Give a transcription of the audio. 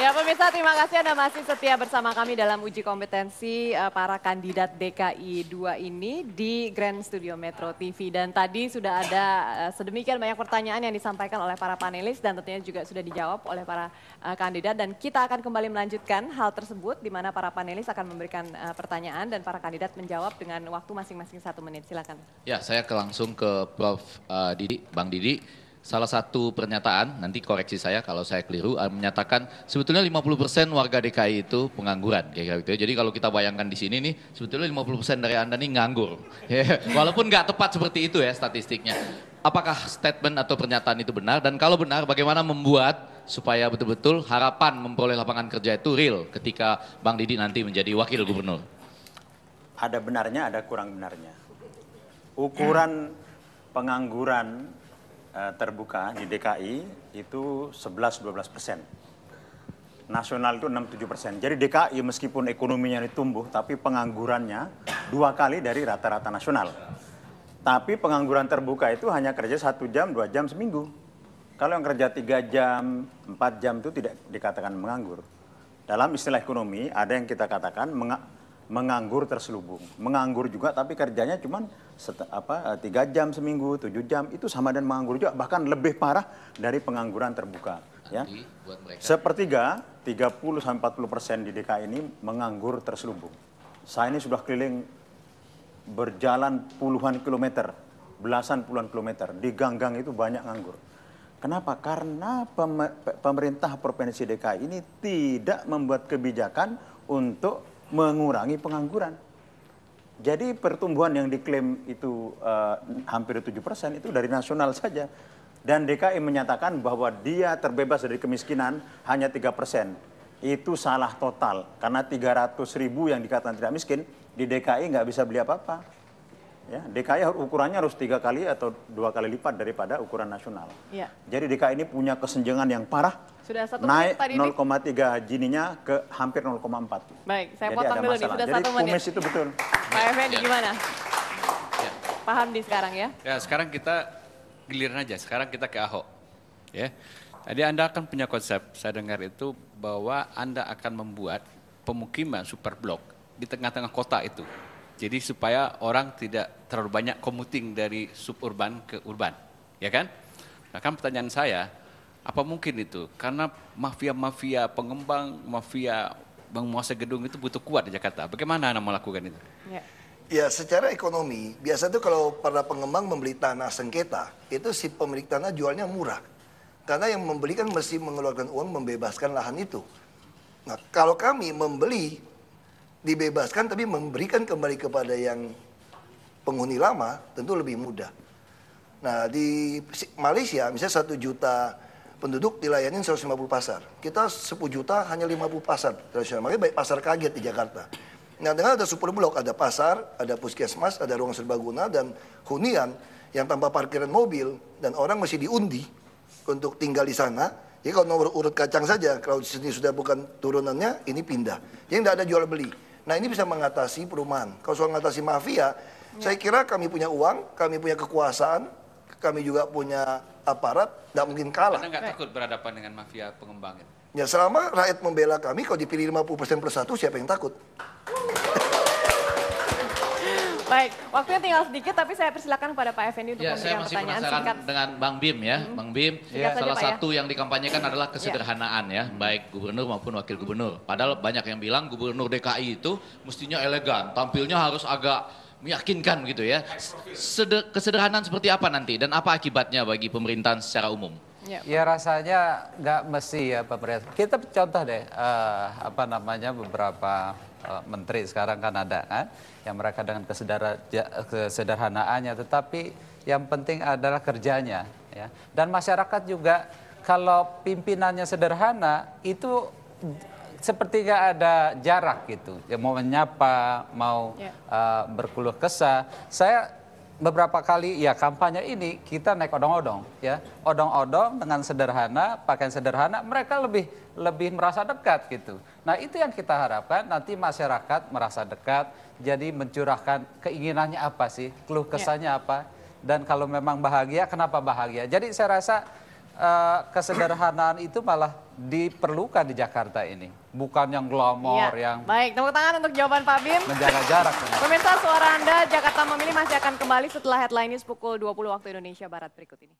Ya pemirsa terima kasih Anda masih setia bersama kami dalam uji kompetensi uh, para kandidat DKI 2 ini di Grand Studio Metro TV. Dan tadi sudah ada uh, sedemikian banyak pertanyaan yang disampaikan oleh para panelis dan tentunya juga sudah dijawab oleh para uh, kandidat. Dan kita akan kembali melanjutkan hal tersebut di mana para panelis akan memberikan uh, pertanyaan dan para kandidat menjawab dengan waktu masing-masing satu menit. Silakan. Ya saya langsung ke Prof. Uh, Didi, Bang Didi salah satu pernyataan, nanti koreksi saya kalau saya keliru, eh, menyatakan sebetulnya 50% warga DKI itu pengangguran. Kayak gitu. Ya. Jadi kalau kita bayangkan di sini nih, sebetulnya 50% dari Anda nih nganggur. Ya, walaupun nggak tepat seperti itu ya statistiknya. Apakah statement atau pernyataan itu benar? Dan kalau benar, bagaimana membuat supaya betul-betul harapan memperoleh lapangan kerja itu real ketika Bang Didi nanti menjadi wakil gubernur? Ada benarnya, ada kurang benarnya. Ukuran pengangguran Eh, terbuka di DKI itu 11-12 persen. Nasional itu 6-7 persen. Jadi DKI meskipun ekonominya ditumbuh, tapi penganggurannya dua kali dari rata-rata nasional. Tapi pengangguran terbuka itu hanya kerja satu jam, dua jam seminggu. Kalau yang kerja tiga jam, empat jam itu tidak dikatakan menganggur. Dalam istilah ekonomi, ada yang kita katakan menganggur terselubung. Menganggur juga tapi kerjanya cuma apa eh, tiga jam seminggu, tujuh jam itu sama dan menganggur juga bahkan lebih parah dari pengangguran terbuka. ya. Sepertiga 30 sampai 40 persen di DKI ini menganggur terselubung. Saya ini sudah keliling berjalan puluhan kilometer, belasan puluhan kilometer di ganggang itu banyak nganggur. Kenapa? Karena pemerintah provinsi DKI ini tidak membuat kebijakan untuk mengurangi pengangguran. Jadi pertumbuhan yang diklaim itu uh, hampir 7 persen itu dari nasional saja. Dan DKI menyatakan bahwa dia terbebas dari kemiskinan hanya 3 persen. Itu salah total. Karena 300 ribu yang dikatakan tidak miskin, di DKI nggak bisa beli apa-apa. Ya, DKI ukurannya harus tiga kali atau dua kali lipat daripada ukuran nasional. Ya. Jadi DKI ini punya kesenjangan yang parah. Sudah satu naik 0,3 jininya ke hampir 0,4. Baik, saya Jadi potong dulu nih. Sudah Jadi satu menit. itu betul. Pak Effendi ya. gimana? Ya. Paham di sekarang ya? Ya, sekarang kita giliran aja. Sekarang kita ke Ahok. Ya. Jadi Anda akan punya konsep, saya dengar itu bahwa Anda akan membuat pemukiman super blok di tengah-tengah kota itu. Jadi supaya orang tidak terlalu banyak komuting dari suburban ke urban, ya kan? Nah kan pertanyaan saya, apa mungkin itu? Karena mafia-mafia pengembang, mafia menguasai gedung itu butuh kuat di Jakarta. Bagaimana Anda melakukan itu? Ya. ya, secara ekonomi, biasa itu kalau para pengembang membeli tanah sengketa, itu si pemilik tanah jualnya murah. Karena yang membelikan kan mesti mengeluarkan uang membebaskan lahan itu. Nah, kalau kami membeli dibebaskan tapi memberikan kembali kepada yang penghuni lama tentu lebih mudah. Nah di Malaysia misalnya satu juta penduduk dilayani 150 pasar. Kita 10 juta hanya 50 pasar tradisional. Makanya baik pasar kaget di Jakarta. Nah dengan ada super blok, ada pasar, ada puskesmas, ada ruang serbaguna dan hunian yang tanpa parkiran mobil dan orang masih diundi untuk tinggal di sana. Jadi kalau nomor urut kacang saja, kalau di sini sudah bukan turunannya, ini pindah. Jadi tidak ada jual beli. Nah ini bisa mengatasi perumahan. Kalau soal mengatasi mafia, ya. saya kira kami punya uang, kami punya kekuasaan, kami juga punya aparat, tidak mungkin kalah. Anda nggak takut berhadapan dengan mafia pengembangan? Ya selama rakyat membela kami, kalau dipilih 50% persen persatu siapa yang takut? Baik, waktunya tinggal sedikit tapi saya persilakan kepada Pak Effendi untuk ya, memberikan saya masih penasaran singkat. dengan Bang Bim ya. Hmm. Bang Bim, ya. salah saja, ya. satu ya. yang dikampanyekan adalah ya. kesederhanaan ya. ya, baik gubernur maupun wakil gubernur. Padahal banyak yang bilang gubernur DKI itu mestinya elegan, tampilnya harus agak meyakinkan gitu ya. Seder, kesederhanaan seperti apa nanti dan apa akibatnya bagi pemerintahan secara umum? Ya, ya rasanya nggak mesti ya Pak pemerintah. Kita contoh deh uh, apa namanya beberapa uh, menteri sekarang kan ada kan yang mereka dengan kesederhanaannya, tetapi yang penting adalah kerjanya ya. Dan masyarakat juga kalau pimpinannya sederhana itu seperti nggak ada jarak gitu. Ya, mau menyapa, mau ya. uh, berkeluh kesah. Saya beberapa kali ya kampanye ini kita naik odong-odong ya odong-odong dengan sederhana pakaian sederhana mereka lebih lebih merasa dekat gitu nah itu yang kita harapkan nanti masyarakat merasa dekat jadi mencurahkan keinginannya apa sih keluh ya. kesahnya apa dan kalau memang bahagia kenapa bahagia jadi saya rasa uh, kesederhanaan itu malah diperlukan di Jakarta ini. Bukan yang glamor, ya. yang... Baik, tepuk tangan untuk jawaban Pak Bim. Menjaga jarak. Pemirsa, suara Anda Jakarta Memilih masih akan kembali setelah headline news pukul 20 waktu Indonesia Barat berikut ini.